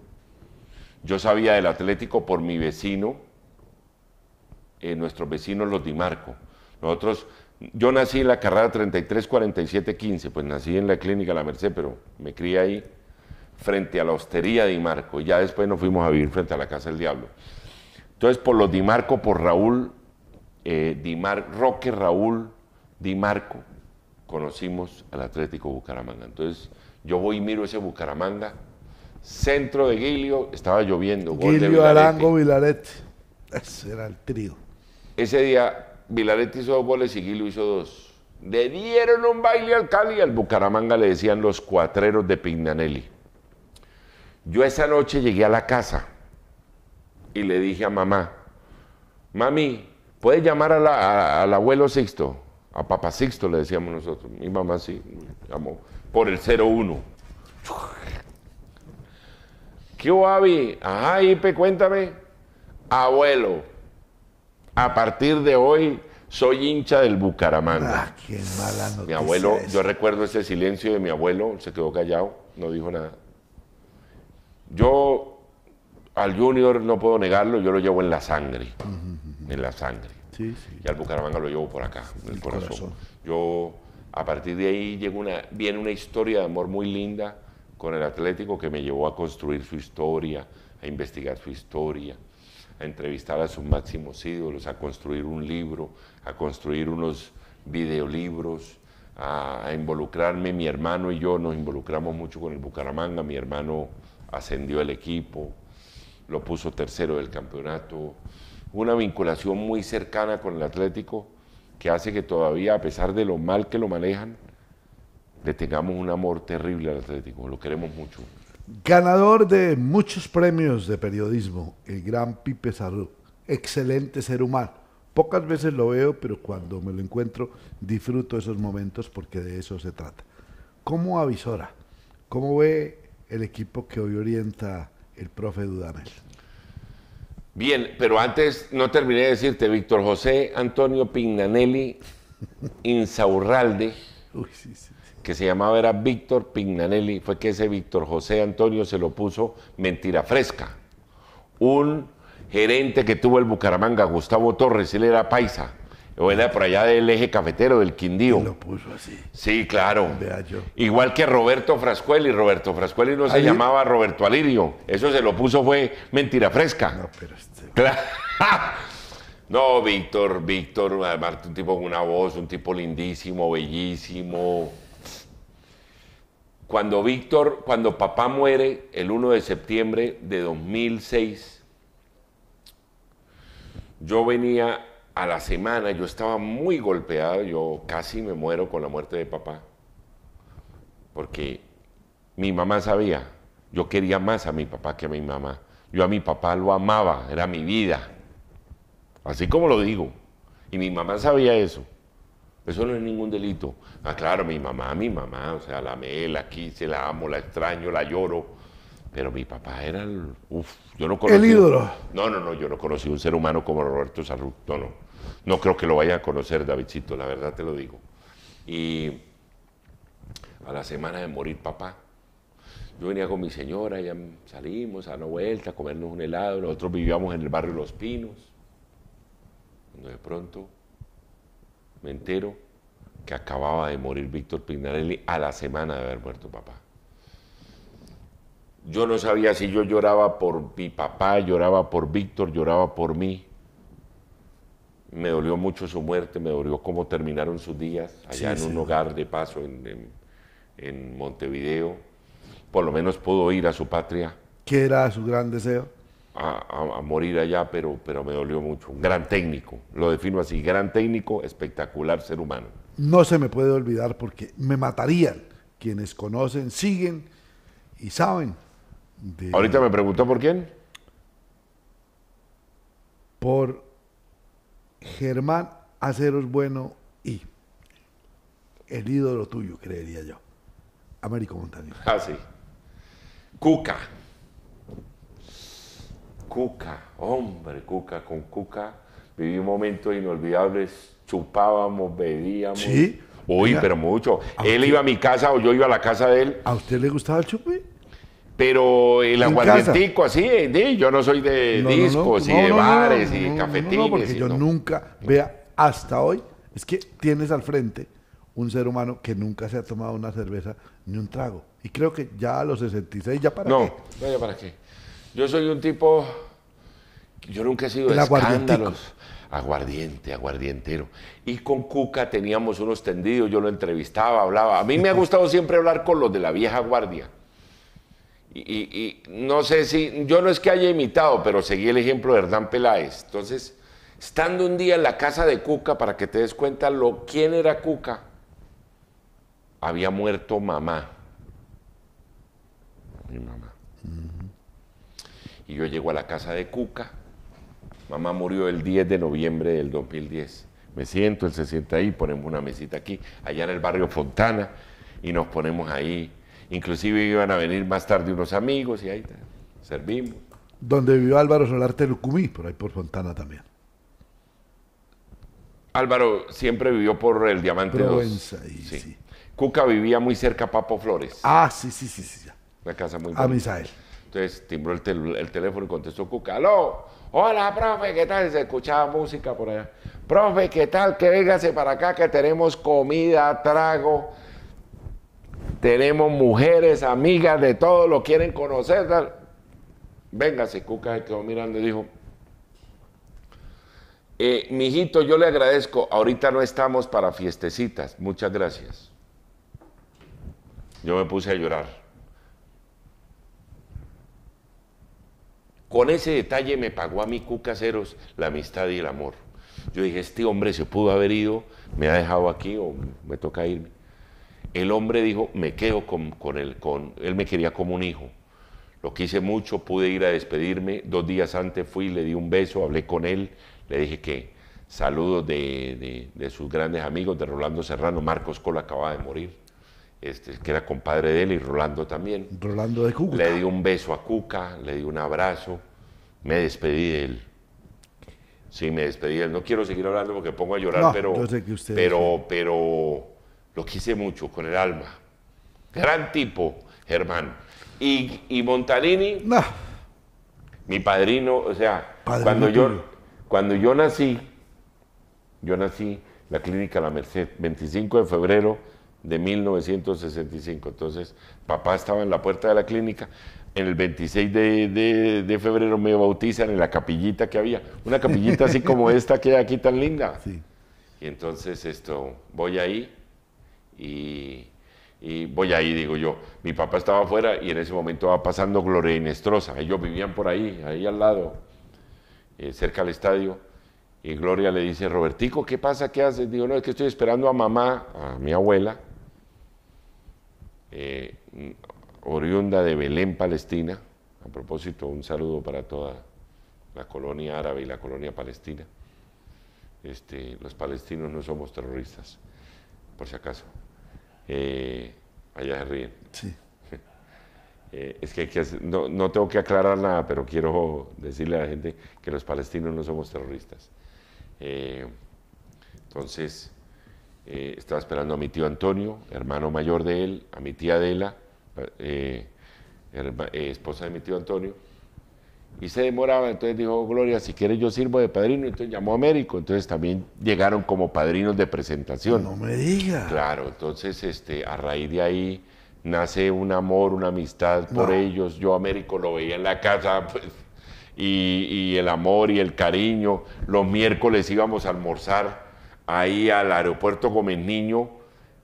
Yo sabía del Atlético por mi vecino, eh, nuestros vecinos los Dimarco. Nosotros, yo nací en la carrera 33, 47, 15, pues nací en la clínica La Merced, pero me crié ahí frente a la hostería de Marco. Ya después nos fuimos a vivir frente a la Casa del Diablo. Entonces, por los Dimarco, por Raúl, eh, Roque Raúl Di Marco, conocimos al Atlético Bucaramanga. Entonces yo voy y miro ese Bucaramanga, centro de Guilio estaba lloviendo. Guilio, Arango Vilarete, ese era el trío. Ese día Vilarete hizo dos goles y Guilio hizo dos. Le dieron un baile al Cali y al Bucaramanga le decían los cuatreros de Pignanelli. Yo esa noche llegué a la casa y le dije a mamá, mami, puedes llamar al abuelo Sixto, a papá Sixto le decíamos nosotros, mi mamá sí, llamó, por el 01. ¿Qué hubo, Abby? Ajá, Ipe, cuéntame. Abuelo, a partir de hoy soy hincha del Bucaramanga. Ah, qué mala noticia Mi abuelo, yo recuerdo ese silencio de mi abuelo, se quedó callado, no dijo nada. Yo al Junior no puedo negarlo, yo lo llevo en la sangre en la sangre. Sí, Y al Bucaramanga lo llevo por acá, en el, corazón. Yo, a partir de ahí, llegó una, viene una historia de amor muy linda con el Atlético que me llevó a construir su historia, a investigar su historia, a entrevistar a sus máximos ídolos, a construir un libro, a construir unos videolibros, a, a involucrarme. Mi hermano y yo nos involucramos mucho con el Bucaramanga. Mi hermano ascendió el equipo, lo puso tercero del campeonato una vinculación muy cercana con el Atlético que hace que todavía, a pesar de lo mal que lo manejan, le tengamos un amor terrible al Atlético, lo queremos mucho. Ganador de muchos premios de periodismo, el gran Pipe Sarru, excelente ser humano. Pocas veces lo veo, pero cuando me lo encuentro disfruto esos momentos porque de eso se trata. ¿Cómo avisora? ¿Cómo ve el equipo que hoy orienta el profe Dudamel? Bien, pero antes no terminé de decirte, Víctor José Antonio Pignanelli Insaurralde, que se llamaba era Víctor Pignanelli, fue que ese Víctor José Antonio se lo puso mentira fresca. Un gerente que tuvo el Bucaramanga, Gustavo Torres, él era paisa o era por allá del eje cafetero del Quindío. lo puso así. Sí, claro. Igual que Roberto Frascuelli. Roberto Frascuelli no se llamaba Roberto Alirio. Eso se lo puso fue mentira fresca. No, pero este... <laughs> no, Víctor, Víctor, además un tipo con una voz, un tipo lindísimo, bellísimo. Cuando Víctor, cuando papá muere el 1 de septiembre de 2006, yo venía a la semana yo estaba muy golpeado, yo casi me muero con la muerte de papá, porque mi mamá sabía, yo quería más a mi papá que a mi mamá, yo a mi papá lo amaba, era mi vida, así como lo digo, y mi mamá sabía eso, eso no es ningún delito. Ah, claro, mi mamá, mi mamá, o sea, la amé, la quise, la amo, la extraño, la lloro, pero mi papá era el. yo no conocí. El ídolo. No, no, no, yo no conocí un ser humano como Roberto Sarruz. no, no. No creo que lo vaya a conocer, Davidcito, la verdad te lo digo. Y a la semana de morir papá, yo venía con mi señora, ya salimos a una vuelta, a comernos un helado, nosotros vivíamos en el barrio Los Pinos, cuando de pronto me entero que acababa de morir Víctor Pignarelli a la semana de haber muerto papá. Yo no sabía si yo lloraba por mi papá, lloraba por Víctor, lloraba por mí. Me dolió mucho su muerte, me dolió cómo terminaron sus días allá en un hogar de paso en, Montevideo. Por lo menos pudo ir a su patria. ¿Qué era su gran deseo? A, morir allá, pero, pero me dolió mucho. Un gran técnico, lo defino así, gran técnico, espectacular ser humano. No se me puede olvidar porque me matarían quienes conocen, siguen y saben. Ahorita me preguntó por quién. Por Germán haceros Bueno y el ídolo tuyo, creería yo. Américo Montaño. Ah, sí. Cuca. Cuca, hombre, Cuca, con Cuca viví momentos inolvidables, chupábamos, bebíamos. Sí. Uy, pero mucho. Él iba a mi casa o yo iba a la casa de él. ¿A usted le gustaba el chupe? Pero el aguardientico así, eh, yo no soy de discos y de bares y cafetines. porque yo nunca, vea, hasta hoy, es que tienes al frente un ser humano que nunca se ha tomado una cerveza ni un trago. Y creo que ya a los 66, ¿ya para qué? No, ya para qué. Yo soy un tipo, yo nunca he sido de escándalos aguardiente, aguardientero. Y con Cuca teníamos unos tendidos, yo lo entrevistaba, hablaba. A mí me ha gustado siempre hablar con los de la vieja guardia. Y, no sé si, yo no es que haya imitado, pero seguí el ejemplo de Hernán Peláez. Entonces, estando un día en la casa de Cuca, para que te des cuenta lo quién era Cuca, había muerto mamá. Mi mamá. Y yo llego a la casa de Cuca. Mamá murió el 10 de noviembre del 2010. Me siento, él se sienta ahí, ponemos una mesita aquí, allá en el barrio Fontana, y nos ponemos ahí Inclusive iban a venir más tarde unos amigos y ahí servimos. Donde vivió Álvaro Solarte Lucumí, por ahí por Fontana también. Álvaro siempre vivió por el Diamante 2. sí. Cuca vivía muy cerca a Papo Flores. Ah, sí, sí, sí, sí. Una casa muy buena. A Misael. Entonces timbró el, el, teléfono y contestó Cuca. ¡Aló! Hola, profe, ¿qué tal? Se escuchaba música por allá. Profe, ¿qué tal? Que véngase para acá que tenemos comida, trago tenemos mujeres, amigas de todo, lo quieren conocer. Tal. Véngase, Cuca se quedó mirando y dijo, eh, mijito, yo le agradezco, ahorita no estamos para fiestecitas, muchas gracias. Yo me puse a llorar. Con ese detalle me pagó a mi Cuca Ceros la amistad y el amor. Yo dije, este hombre se pudo haber ido, me ha dejado aquí o me toca irme el hombre dijo, me quedo con, él, con, él me quería como un hijo. Lo quise mucho, pude ir a despedirme, dos días antes fui, le di un beso, hablé con él, le dije que saludos de, sus grandes amigos, de Rolando Serrano, Marcos Cola acababa de morir, este, que era compadre de él y Rolando también. Rolando de Cuca. Le di un beso a Cuca, le di un abrazo, me despedí de él. Sí, me despedí de él. No quiero seguir hablando porque pongo a llorar, pero, pero, pero lo quise mucho con el alma. Gran tipo, Germán. Y, y Montalini, mi padrino, o sea, cuando, yo, cuando yo nací, yo nací en la clínica La Merced, 25 de febrero de 1965. Entonces, papá estaba en la puerta de la clínica. En el 26 de, febrero me bautizan en la capillita que había. Una capillita así como <laughs> esta que hay aquí tan linda. Y entonces esto, voy ahí y, voy ahí, digo yo. Mi papá estaba afuera y en ese momento va pasando Gloria Inestrosa. Ellos vivían por ahí, ahí al lado, eh, cerca al estadio. Y Gloria le dice, Robertico, ¿qué pasa? ¿Qué haces? Digo, no, es que estoy esperando a mamá, a mi abuela, eh, oriunda de Belén, Palestina. A propósito, un saludo para toda la colonia árabe y la colonia palestina. Este, los palestinos no somos terroristas, por si acaso. Eh, allá se <laughs> eh, es que, no, tengo que aclarar nada, pero quiero decirle a la gente que los palestinos no somos terroristas. Eh, entonces, estaba esperando a mi tío Antonio, hermano mayor de él, a mi tía Adela, esposa de mi tío Antonio, y se demoraba, entonces dijo, oh, Gloria, si quieres yo sirvo de padrino, entonces llamó a Américo, entonces también llegaron como padrinos de presentación. No me diga. Claro, entonces este, a raíz de ahí nace un amor, una amistad por ellos, yo Américo lo veía en la casa, pues, y, y, el amor y el cariño, los miércoles íbamos a almorzar ahí al aeropuerto Gómez Niño,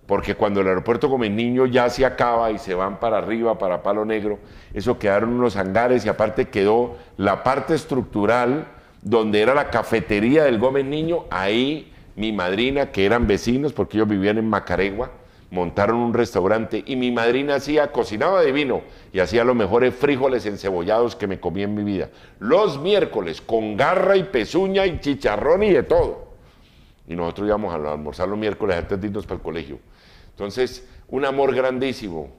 porque cuando el aeropuerto Gómez Niño ya se acaba y se van para arriba, para Palo Negro, eso quedaron unos hangares y aparte quedó la parte estructural donde era la cafetería del Gómez Niño, ahí mi madrina, que eran vecinos, porque ellos vivían en Macaregua, montaron un restaurante y mi madrina hacía, cocinaba de vino y hacía los mejores frijoles encebollados que me comí en mi vida. Los miércoles, con garra y pezuña y chicharrón y de todo. Y nosotros íbamos a almorzar los miércoles antes de irnos para el colegio. Entonces, un amor grandísimo.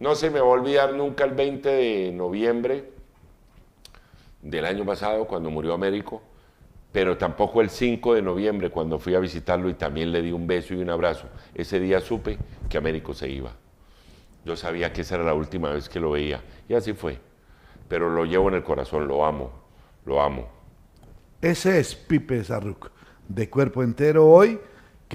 No se me va a olvidar nunca el 20 de noviembre del año pasado, cuando murió Américo, pero tampoco el 5 de noviembre, cuando fui a visitarlo y también le di un beso y un abrazo. Ese día supe que Américo se iba. Yo sabía que esa era la última vez que lo veía, y así fue. Pero lo llevo en el corazón, lo amo, lo amo. Ese es Pipe Sarruc, de cuerpo entero hoy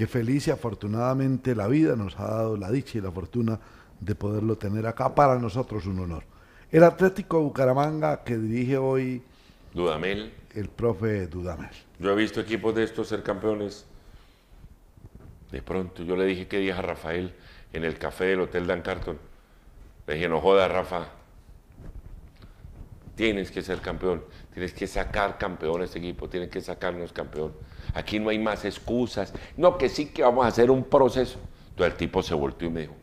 que feliz y afortunadamente la vida nos ha dado la dicha y la fortuna de poderlo tener acá. Para nosotros un honor. El Atlético Bucaramanga que dirige hoy... Dudamel. El profe Dudamel. Yo he visto equipos de estos ser campeones. De pronto, yo le dije que dije a Rafael en el café del Hotel Dan Carton. Le dije, no joda, Rafa, tienes que ser campeón, tienes que sacar campeón a este equipo, tienes que sacarnos campeón. Aquí no hay más excusas. No, que sí que vamos a hacer un proceso. Entonces el tipo se volteó y me dijo,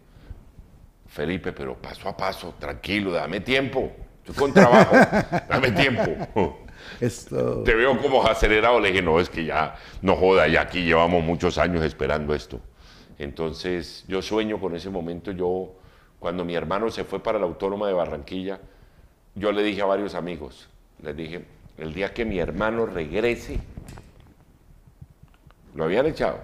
Felipe, pero paso a paso, tranquilo, dame tiempo. Estoy con trabajo, <laughs> dame tiempo. Esto... Te veo como acelerado. Le dije, no, es que ya, no joda, ya aquí llevamos muchos años esperando esto. Entonces, yo sueño con ese momento. Yo, cuando mi hermano se fue para la Autónoma de Barranquilla, yo le dije a varios amigos, les dije, el día que mi hermano regrese, lo habían echado,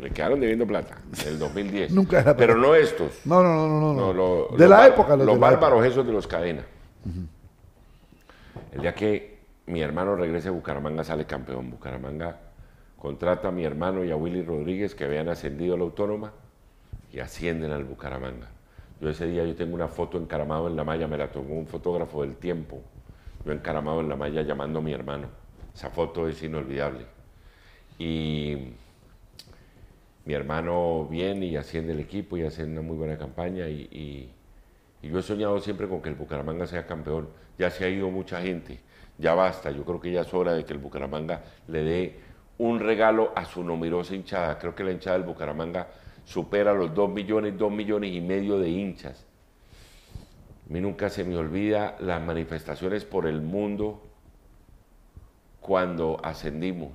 le quedaron debiendo plata en el 2010. <laughs> Nunca era Pero no estos. No, no, no, no. no. de, la época, los de bárbaros esos de los cadenas. El día que mi hermano regrese a Bucaramanga sale campeón. Bucaramanga contrata a mi hermano y a Willy Rodríguez que habían ascendido a la autónoma y ascienden al Bucaramanga. Yo ese día yo tengo una foto encaramado en la malla, me la tomó un fotógrafo del tiempo, yo encaramado en la malla llamando a mi hermano. Esa foto es inolvidable. Y mi hermano viene y asciende el equipo y hace una muy buena campaña y, y yo he soñado siempre con que el Bucaramanga sea campeón. Ya se ha ido mucha gente, ya basta. Yo creo que ya es hora de que el Bucaramanga le dé un regalo a su numerosa hinchada. Creo que la hinchada del Bucaramanga supera los 2 millones, 2 millones y medio de hinchas. A mí nunca se me olvida las manifestaciones por el mundo cuando ascendimos.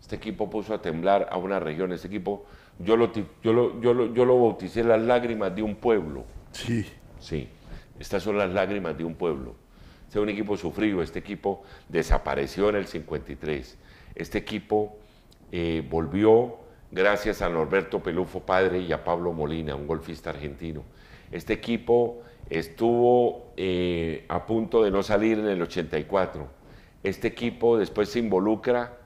Este equipo puso a temblar a una región, este equipo, yo lo, yo lo, yo bauticé las lágrimas de un pueblo. Sí. Sí, estas son las lágrimas de un pueblo. Este es un equipo sufrido, este equipo desapareció en el 53, este equipo eh, volvió gracias a Norberto Pelufo Padre y a Pablo Molina, un golfista argentino. Este equipo estuvo eh, a punto de no salir en el 84. Este equipo después se involucra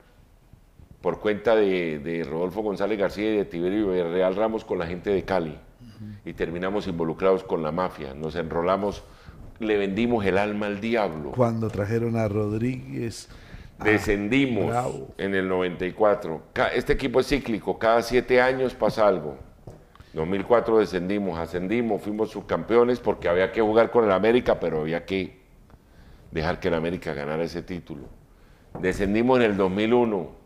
por cuenta de, Rodolfo González García y de Tiberio Real Ramos con la gente de Cali y terminamos involucrados con la mafia. Nos enrolamos, le vendimos el alma al diablo. Cuando trajeron a Rodríguez Ah, descendimos en el 94. Este equipo es cíclico, cada siete años pasa algo. 2004 descendimos, ascendimos, fuimos subcampeones porque había que jugar con el América, pero había que dejar que el América ganara ese título. Descendimos en el 2001.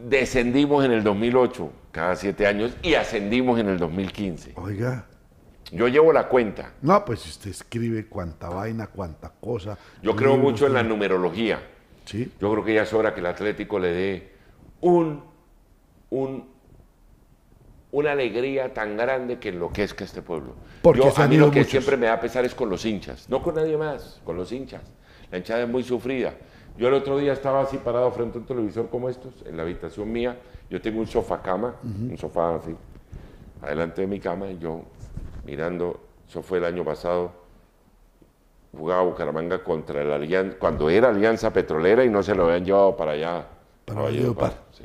Descendimos en el 2008, cada siete años, y ascendimos en el 2015. Oiga. Yo llevo la cuenta. No, pues usted escribe cuánta vaina, cuánta cosa. Yo creo mucho en la numerología. Sí. Yo creo que ya es hora que el Atlético le dé un, un, una alegría tan grande que enloquezca este pueblo. Porque a mí lo que siempre me da pesar es con los hinchas, no con nadie más, con los hinchas. La hinchada es muy sufrida. Yo el otro día estaba así parado frente a un televisor como estos, en la habitación mía. Yo tengo un sofá cama, un sofá así, adelante de mi cama, y yo mirando, eso fue el año pasado, jugaba Bucaramanga contra el Alianza, cuando era Alianza Petrolera y no se lo habían llevado para allá. Para de Sí.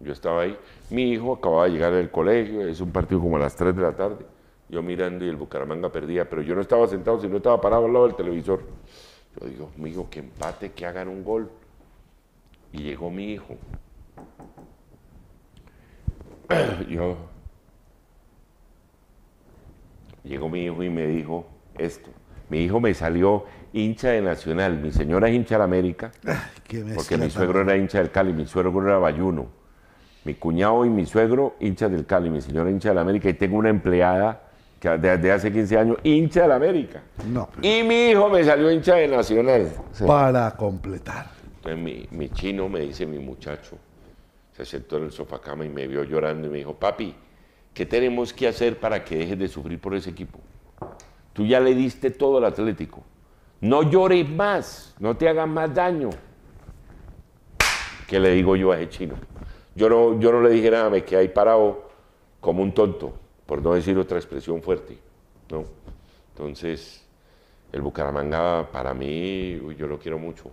Yo estaba ahí, mi hijo acababa de llegar del colegio, es un partido como a las 3 de la tarde, yo mirando y el Bucaramanga perdía, pero yo no estaba sentado, sino estaba parado al lado del televisor. Yo digo, mi hijo, que empate, que hagan un gol. Y llegó mi hijo. <clears throat> yo Llegó mi hijo y me dijo esto. Mi hijo me salió hincha de Nacional, mi señora es hincha de América, <laughs> porque mi suegro era hincha del Cali, mi suegro era bayuno, mi cuñado y mi suegro hincha del Cali, mi señora hincha del América y tengo una empleada que desde hace 15 años hincha del América. No. Y mi hijo me salió hincha de Nacional. Para completar. Entonces mi, mi chino me dice, mi muchacho, se sentó en el sofá cama y me vio llorando y me dijo, papi, ¿Qué tenemos que hacer para que dejes de sufrir por ese equipo? Tú ya le diste todo al Atlético. No llores más, no te hagas más daño. ¿Qué le digo yo a ese chino? Yo no, yo no le dije nada, me quedé ahí parado como un tonto, por no decir otra expresión fuerte. ¿no? Entonces, el Bucaramanga para mí, yo lo quiero mucho.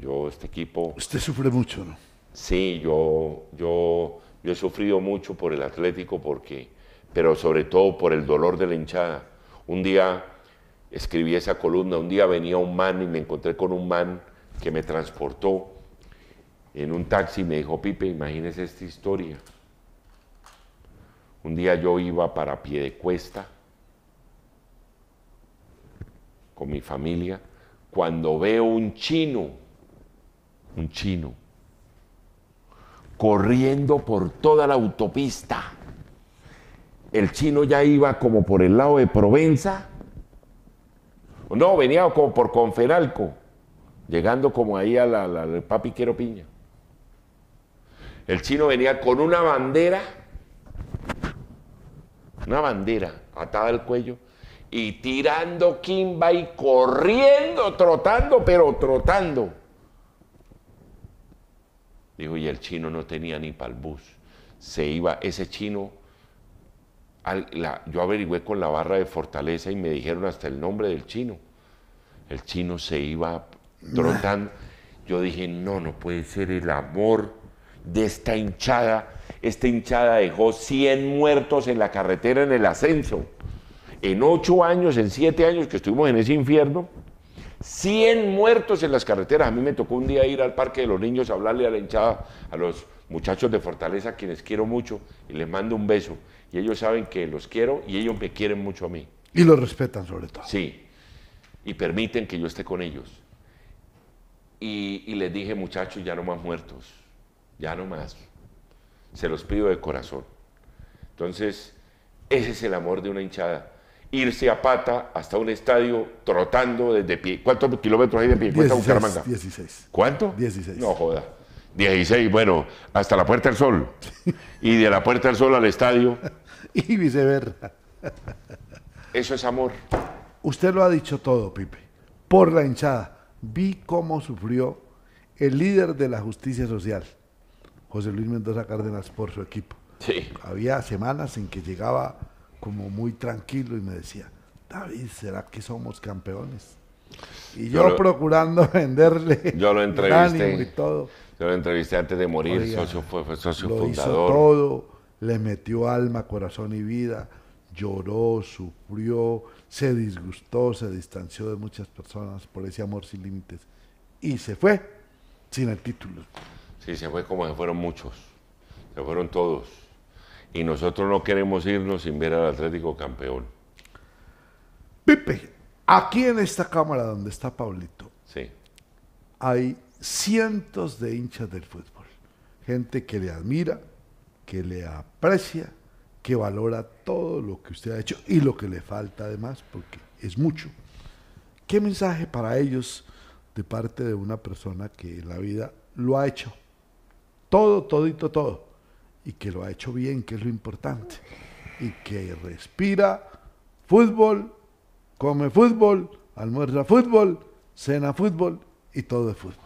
Yo, este equipo... Usted sufre mucho, ¿no? Sí, yo, yo yo he sufrido mucho por el Atlético, porque, pero sobre todo por el dolor de la hinchada. Un día escribí esa columna, un día venía un man y me encontré con un man que me transportó en un taxi y me dijo, Pipe, imagínese esta historia. Un día yo iba para pie de cuesta con mi familia cuando veo un chino, un chino, corriendo por toda la autopista. El chino ya iba como por el lado de Provenza, no, venía como por Conferalco, llegando como ahí al la, papi quiero piña. El chino venía con una bandera, una bandera atada al cuello, y tirando quimba y corriendo, trotando, pero trotando. Dijo, y el chino no tenía ni para bus. Se iba, ese chino, yo averigüé con la barra de Fortaleza y me dijeron hasta el nombre del chino. El chino se iba trotando. Yo dije, no, no puede ser el amor de esta hinchada. Esta hinchada dejó 100 muertos en la carretera en el ascenso. En ocho años, en siete años que estuvimos en ese infierno, 100 muertos en las carreteras. A mí me tocó un día ir al Parque de los Niños a hablarle a la hinchada, a los muchachos de Fortaleza, quienes quiero mucho, y les mando un beso. Y ellos saben que los quiero y ellos me quieren mucho a mí. Y los respetan sobre todo. Sí. Y permiten que yo esté con ellos. Y, y les dije, muchachos, ya no más muertos. Ya no más. Se los pido de corazón. Entonces, ese es el amor de una hinchada irse a pata hasta un estadio trotando desde pie. ¿Cuántos kilómetros hay de pie? ¿Cuánto un Bucaramanga? 16. ¿Cuánto? 16. No joda. 16, bueno, hasta la Puerta del Sol. <laughs> y de la Puerta del Sol al estadio. <laughs> y viceversa. Eso es amor. Usted lo ha dicho todo, Pipe. Por la hinchada. Vi cómo sufrió el líder de la justicia social, José Luis Mendoza Cárdenas, por su equipo. Sí. Había semanas en que llegaba como muy tranquilo y me decía, David, ¿será que somos campeones? Y yo, procurando <laughs> venderle yo lo entrevisté, Yo lo entrevisté antes de morir, lo Hizo todo, le metió alma, corazón y vida, lloró, sufrió, se disgustó, se distanció de muchas personas por ese amor sin límites y se fue sin el título. Sí, se fue como se fueron muchos, se fueron todos y nosotros no queremos irnos sin ver al Atlético campeón. Pipe, aquí en esta cámara donde está Pablito, sí. hay cientos de hinchas del fútbol, gente que le admira, que le aprecia, que valora todo lo que usted ha hecho y lo que le falta además, porque es mucho. ¿Qué mensaje para ellos de parte de una persona que en la vida lo ha hecho? Todo, todito, todo y que lo ha hecho bien, que es lo importante, y que respira fútbol, come fútbol, almuerza fútbol, cena fútbol y todo es fútbol.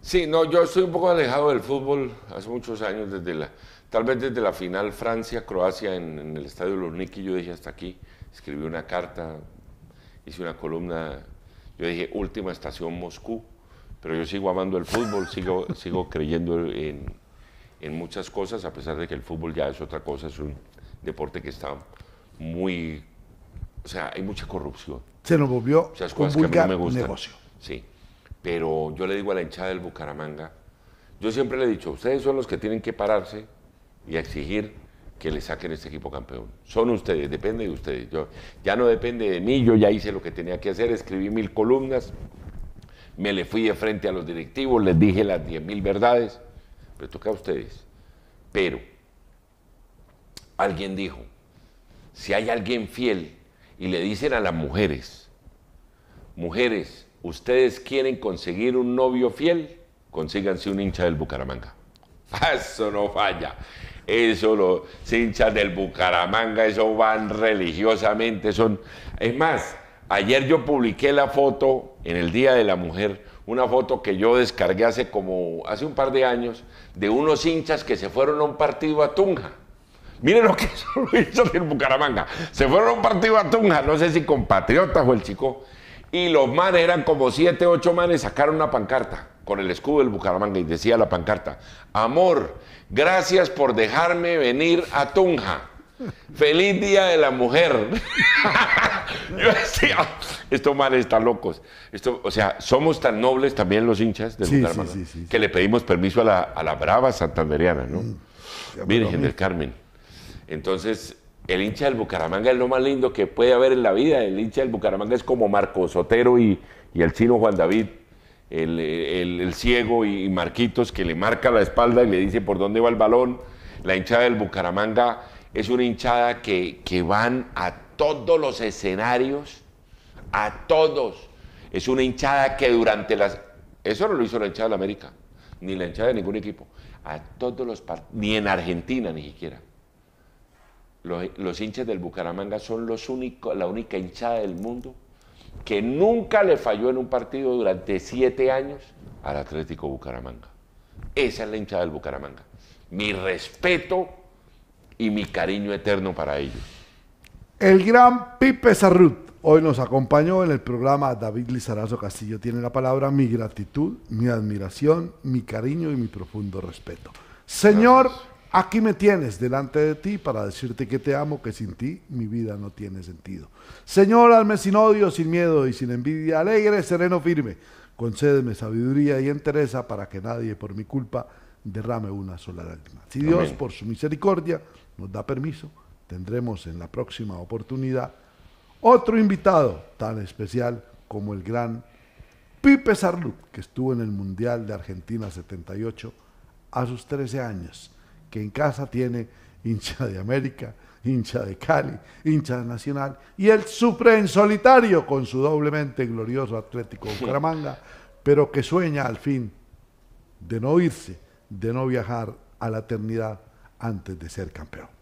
Sí, no, yo estoy un poco alejado del fútbol hace muchos años, desde la, tal vez desde la final Francia-Croacia en, el estadio Lorniki, yo dije hasta aquí, escribí una carta, hice una columna, yo dije última estación Moscú, pero yo sigo amando el fútbol, sigo, sigo creyendo en, en muchas cosas, a pesar de que el fútbol ya es otra cosa, es un deporte que está muy... O sea, hay mucha corrupción. Se nos volvió un negocio. Sí, pero yo le digo a la hinchada del Bucaramanga, yo siempre le he dicho, ustedes son los que tienen que pararse y exigir que le saquen este equipo campeón. Son ustedes, depende de ustedes. Yo, ya no depende de mí, yo ya hice lo que tenía que hacer, escribí mil columnas, me le fui de frente a los directivos, les dije las diez mil verdades le toca a ustedes. Pero alguien dijo, si hay alguien fiel y le dicen a las mujeres, mujeres, ustedes quieren conseguir un novio fiel, consíganse un hincha del Bucaramanga. <laughs> Eso no falla. Eso los hinchas del Bucaramanga, eso van religiosamente, son... Es más, ayer yo publiqué la foto en el Día de la Mujer una foto que yo descargué hace como hace un par de años de unos hinchas que se fueron a un partido a Tunja. Miren lo que <laughs> hizo el Bucaramanga. Se fueron a un partido a Tunja, no sé si compatriotas o el chico. Y los manes eran como siete, ocho manes, sacaron una pancarta con el escudo del Bucaramanga y decía la pancarta, amor, gracias por dejarme venir a Tunja. Feliz Día de la Mujer. <laughs> estos males están locos. Esto, o sea, somos tan nobles también los hinchas de Bucaramanga que le pedimos permiso a la, brava santanderiana, ¿no? Mm, Virgen Carmen. Entonces, el hincha del Bucaramanga es lo más lindo que puede haber en la vida. El hincha del Bucaramanga es como Marco Sotero y, el chino Juan David. El, el, ciego y Marquitos que le marca la espalda y le dice por dónde va el balón. La hinchada del Bucaramanga es una hinchada que, van a todos los escenarios, a todos. Es una hinchada que durante las... Eso no lo hizo la hinchada de la América, ni la hinchada de ningún equipo. A todos los partidos, ni en Argentina ni siquiera. Los, los hinchas del Bucaramanga son los la única hinchada del mundo que nunca le falló en un partido durante siete años al Atlético Bucaramanga. Esa es la hinchada del Bucaramanga. Mi respeto y mi cariño eterno para ellos. El gran Pipe Sarrut hoy nos acompañó en el programa David Lizarazo Castillo. Tiene la palabra mi gratitud, mi admiración, mi cariño y mi profundo respeto. Señor, aquí me tienes delante de ti para decirte que te amo, que sin ti mi vida no tiene sentido. Señor, alme sin odio, sin miedo y sin envidia, alegre, sereno, firme. Concédeme sabiduría y entereza para que nadie por mi culpa derrame una sola lágrima. Si Dios, por su misericordia, nos da permiso, tendremos en la próxima oportunidad otro invitado tan especial como el gran Pipe Sarlu, que estuvo en el Mundial de Argentina 78 a sus 13 años, que en casa tiene hincha de América, hincha de Cali, hincha de Nacional, y el Supre en solitario con su doblemente glorioso Atlético Bucaramanga, pero que sueña al fin de no irse, de no viajar a la eternidad antes de ser campeón.